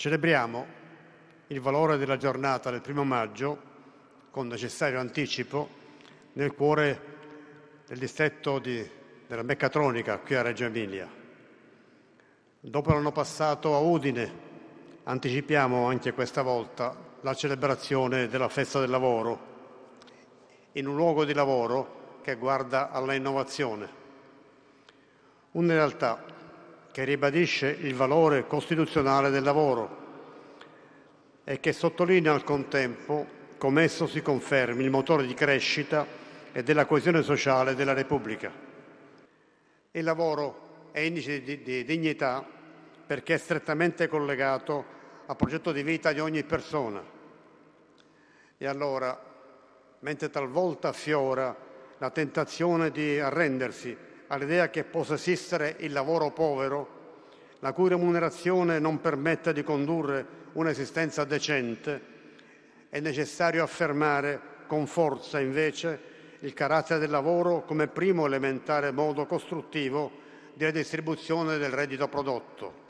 Celebriamo il valore della giornata del primo maggio con necessario anticipo nel cuore del distretto di, della meccatronica qui a Reggio Emilia. Dopo l'anno passato a Udine anticipiamo anche questa volta la celebrazione della festa del lavoro in un luogo di lavoro che guarda alla innovazione. Una realtà che ribadisce il valore costituzionale del lavoro e che sottolinea al contempo come esso si confermi il motore di crescita e della coesione sociale della Repubblica. Il lavoro è indice di, dignità perché è strettamente collegato al progetto di vita di ogni persona. E allora, mentre talvolta affiora la tentazione di arrendersi all'idea che possa esistere il lavoro povero, la cui remunerazione non permette di condurre un'esistenza decente, è necessario affermare con forza invece il carattere del lavoro come primo elementare modo costruttivo della distribuzione del reddito prodotto.